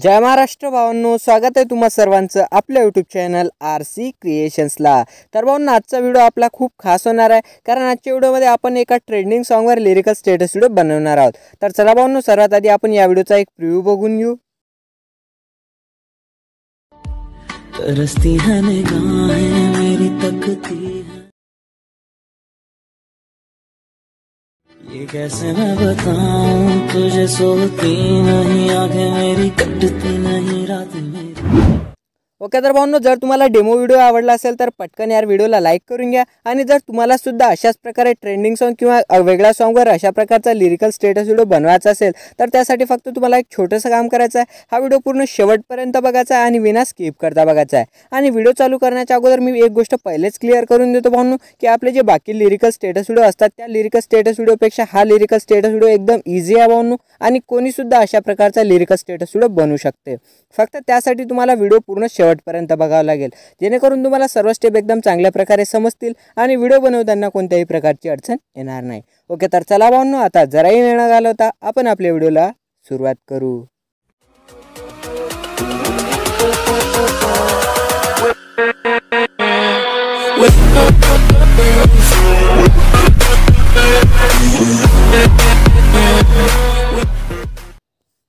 जय महाराष्ट्र भावांनो स्वागत आहे तुम्हा सर्वांचं आपल्या यूट्यूब चॅनल आर सी क्रिएशन्सला तर भाऊंना आजचा व्हिडिओ आपला खूप खास होणार आहे कारण आजच्या व्हिडिओमध्ये आपण एका ट्रेंडिंग सॉंगवर लिरिकल स्टेटस व्हिडिओ बनवणार आहोत तर चला भाऊंनो सर्वात आधी आपण या व्हिडिओचा एक प्रिव्ह्यू बघून घेऊ ये कैसे मैं बताऊं तुझे सोती नहीं आगे मेरी कटती नहीं रात ओके तर भाऊंनो जर तुम्हाला डेमो व्हिडिओ आवडला असेल तर पटकन यार व्हिडिओला लाईक करून घ्या आणि जर तुम्हाला सुद्धा अशाच प्रकारे ट्रेंडिंग सॉंग किंवा वेगळ्या सॉंगवर अशा प्रकारचा लिरिकल स्टेटस व्हिडिओ बनवायचा असेल तर त्यासाठी फक्त तुम्हाला एक छोटंसं काम करायचं आहे हा व्हिडिओ पूर्ण शेवटपर्यंत बघायचा आहे आणि विना स्किप करता बघायचा आहे आणि व्हिडिओ चालू करण्याच्या अगोदर मी एक गोष्ट पहिलेच क्लिअर करून देतो भाऊंनो की आपले जे बाकी लिरिकल स्टेटस व्हिडिओ असतात त्या लिरिकल स्टेटस व्हिडिओपेक्षा हा लिरिकल स्टेटस व्हिडिओ एकदम इझी आहे भाऊंनो आणि कोणीसुद्धा अशा प्रकारचा लिरिकल स्टेटस व्हिडिओ बनवू शकते फक्त त्यासाठी तुम्हाला व्हिडिओ पूर्ण शेवट शेवटपर्यंत बघावं लागेल जेणेकरून तुम्हाला सर्व स्टेप एकदम चांगल्या प्रकारे समजतील आणि व्हिडिओ बनवताना कोणत्याही प्रकारची अडचण येणार नाही ओके तर चला भावनो आता जराही निर्णय घालवता आपण आपल्या व्हिडिओला सुरुवात करू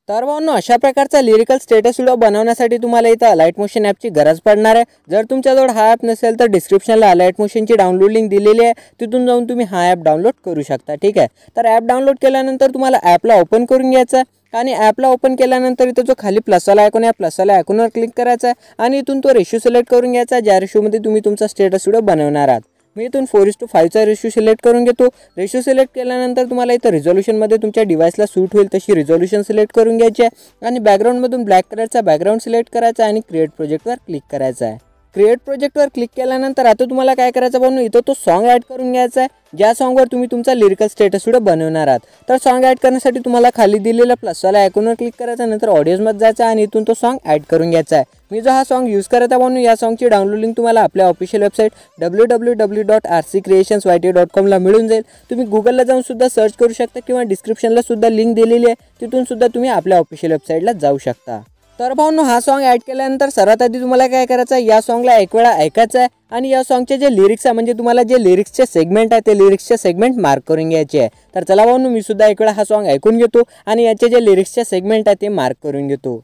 तर भावनो अशा प्रकारचा लिरिकल स्टेटस व्हिडिओ बनवण्यासाठी तुम्हाला इथं लाईट मोशन ॲपची गरज पडणार आहे जर तुमच्याजवळ हा ॲप नसेल तर डिस्क्रिप्शनला अलाईट मोशनची डाउनलोड लिंक दिलेली आहे तिथून जाऊन तुम्ही हा ॲप डाउनलोड करू शकता ठीक आहे तर ॲप डाउनलोड केल्यानंतर तुम्हाला ॲपला ओपन करून घ्यायचं आहे आणि ॲपला ओपन केल्यानंतर इथं जो खाली प्लसवाला ऐकून आहे प्लसवाला ऐकूनवर क्लिक करायचा आहे आणि इथून तो रेशो सिलेक्ट करून घ्यायचा ज्या रेशोमध्ये तुम्ही तुमचा स्टेटस व्हिडिओ बनवणार आहात मी इथून फोर इस टू फायचा रेशो सिलेक्ट करून घेतो रेशो सिलेक्ट केल्यानंतर तुम्हाला इथं रिझॉल्युशनमध्ये तुमच्या डिव्हाइसला सूट होईल तशी रिझॉल्युशन सिलेक्ट करून घ्यायची आहे आणि बॅकग्राऊंडमधून ब्लॅक कलरचा बॅकग्राऊंड सिलेक्ट करायचा आणि क्रिएट प्रोजेक्टवर क्लिक करायचा आहे क्रिएट प्रोजेक्टवर क्लिक केल्यानंतर आता तुम्हाला काय करायचं बनवून इथं तो सॉन्ग ॲड करून घ्यायचा आहे ज्या सॉन्गवर तुम्ही तुमचा लिरिकल स्टेटस व्हिडिओ बनवणार आहात तर सॉन्ग ॲड करण्यासाठी तुम्हाला खाली दिलेला प्लसवाला आयकॉनवर क्लिक करायचा नंतर ऑडिओजमध्ये जायचा आणि इथून तो सॉन्ग ॲड करून घ्यायचा आहे मी जो हा सॉन्ग यूज करत आहे म्हणून या सॉन्गची डाउनलोड लिंक तुम्हाला आपल्या official website W W W dot R C creations Y T डॉट कॉमला मिळून जाईल तुम्ही गुगलला जाऊन सुद्धा सर्च करू शकता किंवा डिस्क्रिप्शनला सुद्धा लिंक दिलेली आहे तिथून सुद्धा तुम्ही आपल्या ऑफिशियल वेबसाईटला जाऊ शकता तर भाऊ हा सॉन्ग ॲड केल्यानंतर सर्वात आधी तुम्हाला काय करायचं आहे या सॉन्गला एक वेळा ऐकायचं आहे आणि या सॉन्गचे जे लिरिक्स आहे म्हणजे तुम्हाला जे लिरिक्सचे सेगमेंट आहे ते लिरिक्सचे सेगमेंट मार्क करून घ्यायचे आहे तर चला भाऊ मी सुद्धा एक वेळा हा सॉन्ग ऐकून घेतो आणि याचे जे लिरिक्सचे सेगमेंट आहे ते मार्क करून घेतो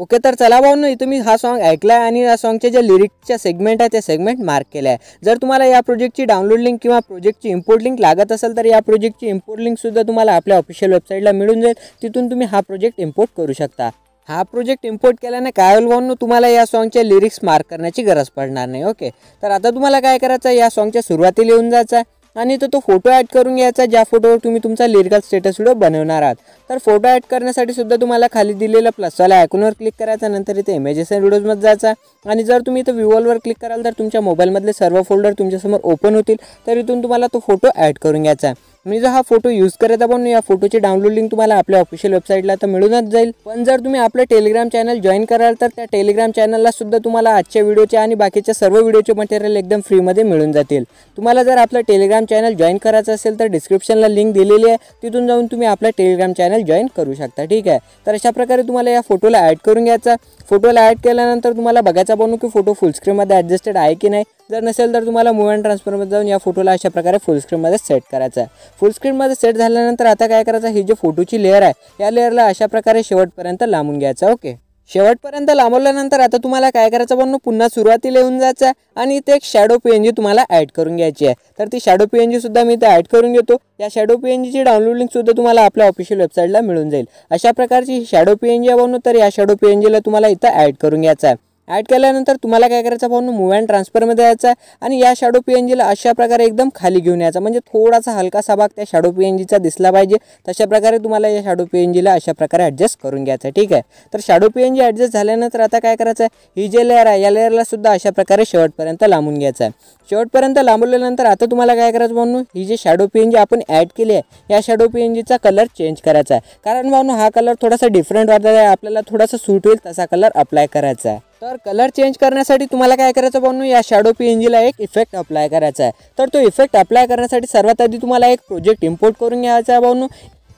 ओके तर चला भाऊ तुम्ही हा सॉन्ग ऐकला आहे आणि या सॉन्गचे जे लिरिक्सच्या सेगमेंट आहे ते सेगमेंट मार्क केले आहे जर तुम्हाला या प्रोजेक्टची डाउनलोड लिंक किंवा प्रोजेक्टची इम्पोर्ट लिंक लागत असेल तर या प्रोजेक्टची इम्पोर्ट लिंकसुद्धा तुम्हाला आपल्या ऑफिशियल वेबसाईटला मिळून जाईल तिथून तुम्ही हा प्रोजेक्ट इम्पोर्ट करू शकता हा प्रोजेक्ट इम्पोर्ट केल्याने काय होईल भाऊ तुम्हाला या सॉन्गचे लिरिक्स मार्क करण्याची गरज पडणार नाही ओके तर आता तुम्हाला काय करायचं या सॉन्गच्या सुरुवातीला येऊन जायचं आहे आणि तो तो फोटो ॲड करून घ्यायचा ज्या फोटोवर तुम्ही तुमचा लिरिकल स्टेटस व्हिडिओ बनवणार आहात तर फोटो ॲड करण्यासाठी सुद्धा तुम्हाला खाली दिलेलं प्लसवाला आयकॉनवर क्लिक करायचा नंतर इथे इमेजेस अँड व्हिडिओजमध्ये जायचा आणि जर तुम्ही इथं विवॉलवर क्लिक कराल तर तुमच्या मोबाईलमधले सर्व फोल्डर तुमच्यासमोर ओपन होतील तर इथून तुम्हाला तो फोटो ॲड करून घ्यायचा मी जर हा फोटो यूज करत पण या फोटोची डाउनलोड लिंक तुम्हाला आपल्या ऑफिशियल वेबसाईटला तर मिळूनच जाईल पण जर तुम्ही आपलं टेलिग्राम चॅनल जॉईन कराल तर त्या टेलिग्राम चॅनलला सुद्धा तुम्हाला आजच्या व्हिडिओचे आणि बाकीच्या सर्व व्हिडिओचे मटेरियल एकदम फ्रीमध्ये मिळून जातील तुम्हाला जर आपलं टेलिग्राम चॅनल जॉईन करायचं असेल तर डिस्क्रिप्शनला लिंक दिलेली आहे तिथून जाऊन तुम्ही आपलं टेलिग्राम चॅनल जॉईन करू शकता ठीक आहे तर अशा प्रकारे तुम्हाला या फोटोला ॲड करून घ्यायचा फोटोला ॲड केल्यानंतर तुम्हाला बघायचा बनू की फोटो फुलस्क्रीनमध्ये ॲडजस्टेड आहे की नाही जर नसेल तर तुम्हाला मूव अँड ट्रान्सफरमध्ये जाऊन या फोटोला अशा प्रकारे फुल सेट करायचा आहे फुल सेट झाल्यानंतर आता काय करायचं ही जी फोटोची लेअर आहे या लेअरला अशा प्रकारे शेवटपर्यंत लांबून घ्यायचा ओके शेवटपर्यंत लांबवल्यानंतर आता तुम्हाला काय करायचं बनवून पुन्हा सुरुवातीला येऊन जायचं आहे आणि इथे एक शॅडो पी तुम्हाला ॲड करून घ्यायची आहे तर ती शॅडो पी सुद्धा मी इथे ॲड करून घेतो या शॅडो पी एन जीची डाउनलोड लिंक सुद्धा तुम्हाला आपल्या ऑफिशियल वेबसाईटला मिळून जाईल अशा प्रकारची शॅडो पी एन बनवू तर या शॅडो पी एन तुम्हाला इथं ॲड करून घ्यायचं आहे ॲड केल्यानंतर तुम्हाला काय करायचं पाहून मूव अँड ट्रान्सफरमध्ये यायचा आणि या शॅडो पी एन अशा प्रकारे एकदम खाली घेऊन यायचा म्हणजे थोडासा हलकासा भाग त्या शॅडो पी एन दिसला पाहिजे तशा प्रकारे तुम्हाला या शॅडो पी एन अशा प्रकारे ॲडजस्ट करून घ्यायचं ठीक आहे तर shadow P N G adjust झाल्यानंतर आता काय करायचं आहे ही जे लेअर आहे या लेअरला सुद्धा अशा प्रकारे शेवटपर्यंत लांबून घ्यायचा आहे शेवटपर्यंत लांबवल्यानंतर आता तुम्हाला काय करायचं म्हणून ही जी शॅडो पी एन आपण ॲड केली आहे या shadow P N colour change करायचा आहे कारण म्हणून हा कलर थोडासा डिफरंट वाटत आहे आपल्याला थोडासा सूट होईल तसा कलर अप्लाय करायचा आहे तर कलर चेंज करण्यासाठी तुम्हाला काय करायचं बनवून या शॅडो पी एक इफेक्ट अप्लाय करायचा आहे तर तो इफेक्ट अप्लाय करण्यासाठी सर्वात आधी तुम्हाला एक प्रोजेक्ट इम्पोर्ट करून घ्यायचा आहे बनवून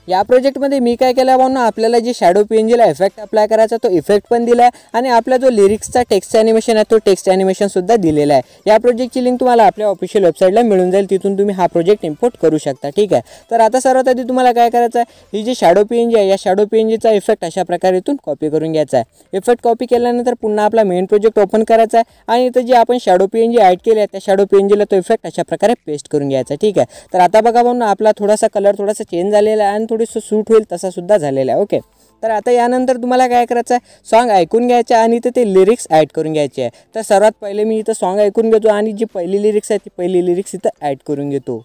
या प्रोजेक्टमध्ये मी काय केलं ना आपल्याला जे shadow P N effect apply करायचा तो इफेक्ट पण दिला आहे आणि आपला जो लिरिक्सचा टेक्स्ट ॲनिमेशन आहे तो टेक्स्ट ॲनिमेशनसुद्धा दिलेला आहे या प्रोजेक्टची लिंक तुम्हाला आपल्या ऑफिशियल वेबसाईटला मिळून जाईल तिथून तुम्ही हा प्रोजेक्ट इम्पोर्ट करू शकता ठीक आहे तर आता सर्वात आधी तुम्हाला काय करायचं आहे ही जी शॅडो पी एन जी आहे या शॅडो पी एन इफेक्ट अशा प्रकारे इथून कॉपी करून घ्यायचा आहे इफेक्ट कॉपी केल्यानंतर पुन्हा आपला मेन प्रोजेक्ट ओपन करायचा आहे आणि इथं जे आपण shadow P N G add केली आहे त्या शॅडो पी एन तो इफेक्ट अशा प्रकारे पेस्ट करून घ्यायचा ठीक आहे तर आता बघा म्हणून आपला थोडासा कलर थोडासा चेंज झालेला आहे आणि थोडंसं सूट होईल तसासुद्धा झालेला आहे ओके तर आता यानंतर तुम्हाला काय करायचं आहे सॉन्ग ऐकून घ्यायचं आणि इथं ते लिरिक्स ॲड करून घ्यायचे आहे तर सर्वात पहिले मी इथं सॉन्ग ऐकून घेतो आणि जी पहिली लिरिक्स आहे ती पहिली लिरिक्स इथं ॲड करून घेतो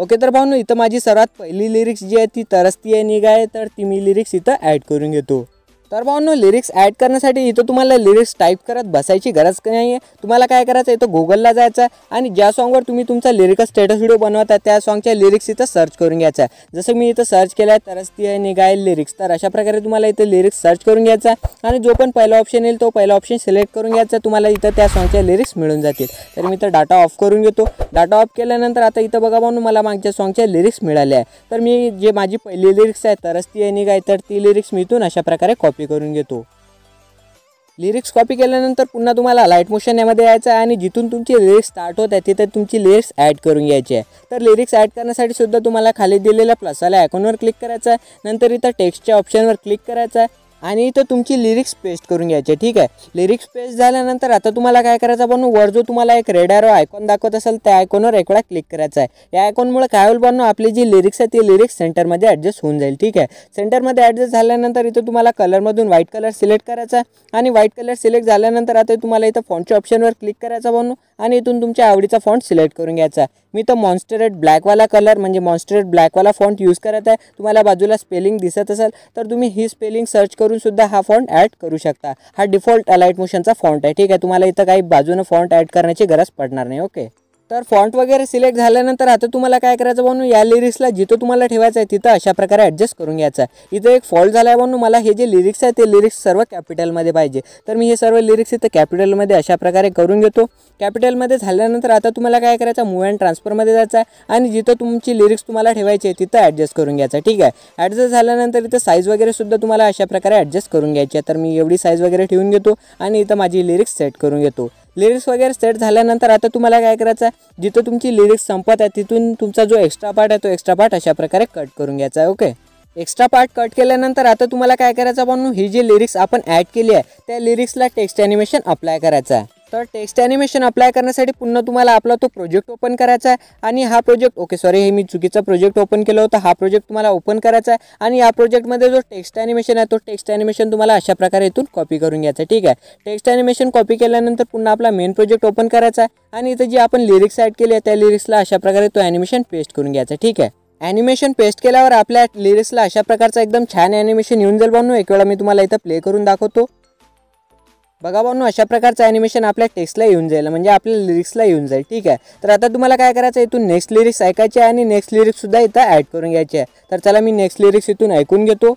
ओके तर भाऊ इथं माझी सर्वात पहिली लिरिक्स जी आहे ती तरसती आहे निघाय तर ती मी लिरिक्स इथं ॲड करून घेतो तर भावनो लिरिक्स ॲड करण्यासाठी इथं तुम्हाला लिरिक्स टाईप करत बसायची गरज नाही आहे तुम्हाला काय करायचं इथं गुगलला जायचं आहे आणि ज्या सॉंगवर तुम्ही तुमचा लिरिकल स्टेटस व्हिडिओ बनवता त्या सॉंगच्या लिरिक्स इथं सर्च करून घ्यायचा आहे जसं मी इथं सर्च केलं आहे तरच ती निघाय लिरिक्स तर अशा प्रकारे तुम्हाला इथं लिरिक्स सर्च करून घ्यायचा आणि जो पण पहिला ऑप्शन येईल तो पहिला ऑप्शन सिलेक्ट करून घ्यायचा तुम्हाला इथं त्या सॉंगच्या लिरिक्स मिळून जातील तर मी इथं डाटा ऑफ करून घेतो डाटा ऑफ केल्यानंतर आता इथं बघा म्हणून मला मागच्या सॉंगच्या लिरिक्स मिळाले आहे तर मी जे माझी पहिली लिरिक्स आहे तरच ती निघाय तर ती लिरिक्स मी इथून अशा प्रकारे कॉपी कॉपी करून घेतो लिरिक्स कॉपी केल्यानंतर पुन्हा तुम्हाला लाईट मोशन यामध्ये यायचं आहे आणि जिथून तुमची लिरिक्स स्टार्ट होत आहे तिथे तुमची लिरिक्स ॲड करून घ्यायची आहे तर लिरिक्स ॲड करण्यासाठी सुद्धा तुम्हाला खाली दिलेल्या प्लसाला आयकॉनवर क्लिक करायचं आहे नंतर इथं टेक्स्टच्या ऑप्शनवर क्लिक करायचं आहे आणि इथं तुमची लिरिक्स पेस्ट करून घ्यायचे ठीक आहे लिरिक्स पेस्ट झाल्यानंतर आता तुम्हाला काय करायचं बनू वर जो तुम्हाला एक रेडारो आयकॉन दाखवत असेल त्या आयकॉनवर वेळा क्लिक करायचा आहे या आयकॉनमुळे काय होईल बनू आपली जी लिरिक्स आहे ती लिरिक्स सेंटरमध्ये ॲडजस्ट होऊन जाईल ठीक आहे सेंटरमध्ये ॲडजस्ट झाल्यानंतर इथं तुम्हाला कलरमधून व्हाईट कलर सिलेक्ट करायचा आणि व्हाईट कलर सिलेक्ट झाल्यानंतर आता तुम्हाला इथं फॉन्टच्या ऑप्शनवर क्लिक करायचा बनू आणि इथून तुमच्या आवडीचा फॉन्ट सिलेक्ट करून घ्यायचा मी तर मॉन्स्टरेट ब्लॅकवाला कलर म्हणजे मॉन्स्टरेट ब्लॅकवाला फॉन्ट यूज करत आहे तुम्हाला बाजूला स्पेलिंग दिसत असेल तर तुम्ही ही स्पेलिंग सर्च करूनसुद्धा हा फॉन्ट ॲड करू शकता हा डिफॉल्ट अलाईट मोशनचा फॉन्ट आहे ठीक आहे तुम्हाला इथं काही बाजूनं फॉन्ट ॲड करण्याची गरज पडणार नाही ओके तर फॉन्ट वगैरे सिलेक्ट झाल्यानंतर आता तुम्हाला काय करायचं बनू या लिरिक्सला जिथं तुम्हाला ठेवायचं आहे तिथं अशा प्रकारे ॲडजस्ट करून घ्यायचं आहे इथं एक फॉल्ट झाला आहे मला हे जे लिरिक्स आहे ते लिरिक्स सर्व कॅपिटलमध्ये पाहिजे तर मी हे सर्व लिरिक्स इथं कॅपिटलमध्ये अशा प्रकारे करून घेतो कॅपिटलमध्ये झाल्यानंतर आता तुम्हाला काय करायचं मूव अँड ट्रान्सफरमध्ये जायचं आहे आणि जिथं तुमची लिरिक्स तुम्हाला ठेवायची आहे तिथं ॲडजस्ट करून घ्यायचं ठीक आहे ॲडजस्ट झाल्यानंतर इथं साईज वगैरे सुद्धा तुम्हाला अशा प्रकारे ॲडजस्ट करून घ्यायची आहे तर मी एवढी साईज वगैरे ठेवून घेतो आणि इथं माझी लिरिक्स सेट करून घेतो लिरिक्स वगैरे सेट झाल्यानंतर आता तुम्हाला काय करायचं आहे जिथं तुमची लिरिक्स संपत आहे तिथून तुमचा जो एक्स्ट्रा पार्ट आहे तो एक्स्ट्रा पार्ट अशा प्रकारे कट करून घ्यायचा आहे ओके एक्स्ट्रा पार्ट कट केल्यानंतर आता तुम्हाला काय करायचं म्हणून ही जी लिरिक्स आपण ॲड केली आहे त्या लिरिक्सला टेक्स्ट ॲनिमेशन अप्लाय करायचं आहे तर टेक्स्ट ॲनिमेशन अप्लाय करण्यासाठी पुन्हा तुम्हाला आपला तो प्रोजेक्ट ओपन करायचा आहे आणि हा प्रोजेक्ट ओके सॉरी हे मी चुकीचा प्रोजेक्ट ओपन केला होता हा प्रोजेक्ट तुम्हाला ओपन करायचा आहे आणि या प्रोजेक्टमध्ये जो टेक्स्ट ॲनिमेशन आहे तो टेक्स्ट ॲनिमेशन तुम्हाला अशा प्रकारे इथून कॉपी करून घ्यायचा ठीक आहे टेक्स्ट ॲनिमेशन कॉपी केल्यानंतर पुन्हा आपला मेन प्रोजेक्ट ओपन करायचा आहे आणि इथं जी आपण लिरिक्स ॲड केली आहे त्या लिरिक्सला अशा प्रकारे तो ॲनिमेशन पेस्ट करून घ्यायचा ठीक आहे ॲनिमेशन पेस्ट केल्यावर आपल्या लिरिक्सला अशा प्रकारचा एकदम छान ॲनिमेशन येऊन जाईल बनू एक वेळा मी तुम्हाला इथं प्ले करून दाखवतो बघा भाऊ अशा प्रकारचं ॲनिमेशन आपल्या टेक्स्टला येऊन जाईल म्हणजे आपल्या लिरिक्सला येऊन जाईल ठीक आहे तर आता तुम्हाला काय करायचं इथून नेक्स्ट लिरिक्स ऐकायचे आणि नेक्स्ट लिरिक्ससुद्धा इथं ॲड करून घ्यायचे आहे तर चला मी नेक्स्ट लिरिक्स इथून ऐकून घेतो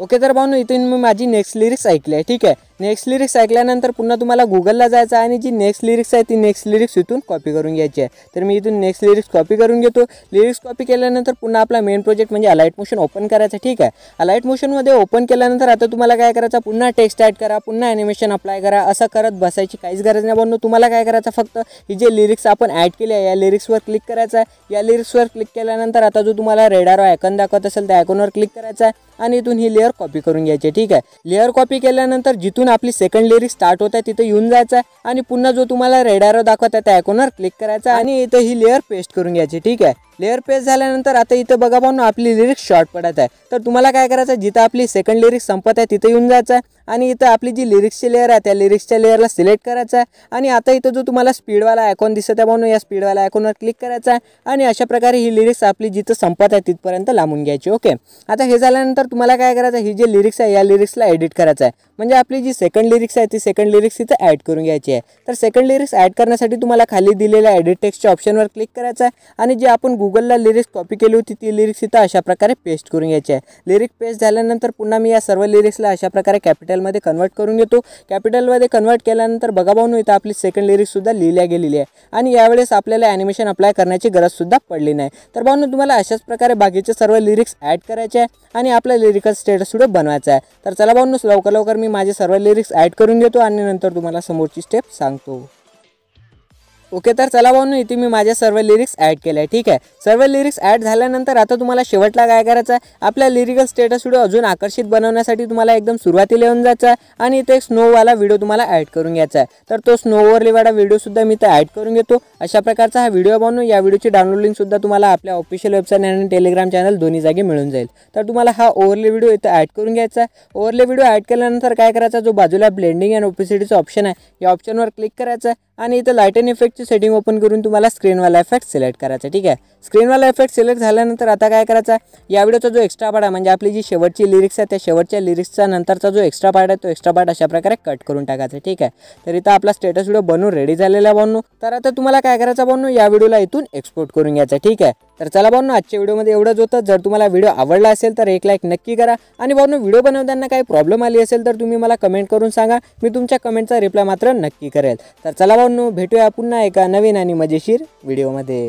ओके तर भाऊ इथून मी माझी नेक्स्ट लिरिक्स ऐकली आहे ठीक आहे नेक्स्ट लिरिक्स ऐकल्यानंतर पुन्हा तुम्हाला गुगलला जायचं आणि जी नेक्स्ट लिरिक्स आहे ती नेक्स्ट लिरिक्स इथून कॉपी करून घ्यायची आहे तर मी इथून नेक्स्ट लिरिक्स कॉपी करून घेतो लिरिक्स कॉपी केल्यानंतर पुन्हा आपला मेन प्रोजेक्ट म्हणजे अलाईट मोशन ओपन करायचं ठीक आहे अलाईट मोशनमध्ये ओपन केल्यानंतर आता तुम्हाला काय करायचं पुन्हा टेक्स्ट ॲड करा पुन्हा ॲनिमेशन अप्लाय करा असं करत बसायची काहीच गरज नाही बनू तुम्हाला काय करायचं फक्त ही जे लिरिक्स आपण ॲड केली आहे या लिरिक्सवर क्लिक करायचं आहे या लिरिक्सवर क्लिक केल्यानंतर आता जो तुम्हाला रेडारो आयकॉन दाखवत असेल त्या आयकॉनवर क्लिक करायचा आहे आणि इथून ही लेअर कॉपी करून घ्यायची ठीक आहे लेअर कॉपी केल्यानंतर जिथून आपली सेकंड लेरी स्टार्ट होत आहे तिथे येऊन जायचं आणि पुन्हा जो तुम्हाला रेडारो दाखवत आहे त्या क्लिक करायचा आणि इथे ही लेअर पेस्ट करून घ्यायची ठीक आहे लेअर पेस झाल्यानंतर आता इथं बघा पाहून आपली लिरिक्स शॉर्ट पडत आहे तर तुम्हाला काय करायचं आहे जिथं आपली सेकंड लिरिक्स संपत आहे तिथं येऊन जायचं आहे आणि इथं आपली जी लिरिक्सची लेअर आहे त्या लिरिक्सच्या लेअरला सिलेक्ट करायचं आहे आणि आता इथं जो तुम्हाला स्पीडवाला आयकॉन दिसत आहे म्हणून या स्पीडवाला आयकॉनवर क्लिक करायचा आहे आणि अशा प्रकारे ही लिरिक्स आपली जिथं संपत आहे तिथपर्यंत लांबून घ्यायची ओके आता हे झाल्यानंतर तुम्हाला काय करायचं आहे ही जी लिरिक्स आहे या लिरिक्सला एडिट करायचं आहे म्हणजे आपली जी सेकंड लिरिक्स आहे ती सेकंड लिरिक्स इथं ॲड करून घ्यायची आहे तर सेकंड लिरिक्स ॲड करण्यासाठी तुम्हाला खाली दिलेल्या एडिट टेक्स्टच्या ऑप्शनवर क्लिक करायचं आहे आणि जे आपण गुगल गुगलला लिरिक्स कॉपी केली होती ती लिरिक्स इथं अशा प्रकारे पेस्ट करून घ्यायची आहे लिरिक पेस्ट झाल्यानंतर पुन्हा मी या सर्व लिरिक्सला अशा प्रकारे कॅपिटलमध्ये कन्वर्ट करून घेतो कॅपिटलमध्ये कन्वर्ट केल्यानंतर बघा भाऊ इथं आपली सेकंड लिरिक्ससुद्धा लिहिल्या गेलेली आहे आणि यावेळेस आपल्याला ॲनिमेशन अप्लाय करण्याची गरजसुद्धा पडली नाही तर भाऊ तुम्हाला अशाच प्रकारे बाकीचे सर्व लिरिक्स ॲड करायचे आहे आणि आपला लिरिकल सुद्धा बनवायचा आहे तर चला भाऊनच लवकर लवकर मी माझे सर्व लिरिक्स ॲड करून घेतो आणि नंतर तुम्हाला समोरची स्टेप सांगतो ओके तर चला भाऊ इथे मी माझ्या सर्व लिरिक्स ॲड केल्या ठीक आहे सर्व लिरिक्स ॲड झाल्यानंतर आता तुम्हाला शेवटला काय करायचं आहे आपल्या लिरिकल स्टेटस व्हिडिओ अजून आकर्षित बनवण्यासाठी तुम्हाला एकदम सुरुवातीला येऊन जायचं आहे आणि इथे एक स्नोवाला व्हिडिओ तुम्हाला ॲड करून घ्यायचा आहे तर तो स्नो स्नोवरलीवाला व्हिडिओसुद्धा मी इथे ॲड करून घेतो अशा प्रकारचा हा व्हिडिओ बनवून या व्हिडिओची डाउनलोड लिंकसुद्धा तुम्हाला आपल्या ऑफिशियल वेबसाईट आणि टेलिग्राम चॅनल दोन्ही जागी मिळून जाईल तर तुम्हाला हा ओव्हरले व्हिडिओ इथं ॲड करून घ्यायचा आहे ओव्हरले व्हिडिओ ॲड केल्यानंतर काय करायचा जो बाजूला ब्लेंडिंग अँड ओपिसिटीचा ऑप्शन आहे या ऑप्शनवर क्लिक करायचं आहे आणि इथं लाईट अँड इफेक्टची सेटिंग ओपन करून तुम्हाला स्क्रीनवाला इफेक्ट सिलेक्ट करायचा ठीक आहे स्क्रीनवाला इफेक्ट सिलेक्ट झाल्यानंतर आता काय करायचा या व्हिडिओचा जो एक्स्ट्रा पार्ट आहे म्हणजे आपली जी शेवटची लिरिक्स आहे त्या शेवटच्या लिरिक्सचा नंतरचा जो एक्स्ट्रा पार्ट आहे तो एक्स्ट्रा पार्ट अशा प्रकारे कट करून टाकायचा ठीक आहे तर इथं आपला स्टेटस व्हिडिओ बनून रेडी झालेला बनवू तर आता तुम्हाला काय करायचा बनवू या व्हिडिओला इथून एक्सपोर्ट करून घ्यायचा ठीक आहे तर चला न आजच्या व्हिडिओमध्ये एवढंच होतं जर तुम्हाला व्हिडिओ आवडला असेल तर एक लाईक नक्की करा आणि भाऊनो व्हिडिओ बनवताना काही प्रॉब्लेम आली असेल तर तुम्ही मला कमेंट करून सांगा मी तुमच्या कमेंटचा रिप्लाय मात्र नक्की करेल तर चला भाऊनो भेटूया पुन्हा एका नवीन आणि मजेशीर व्हिडिओमध्ये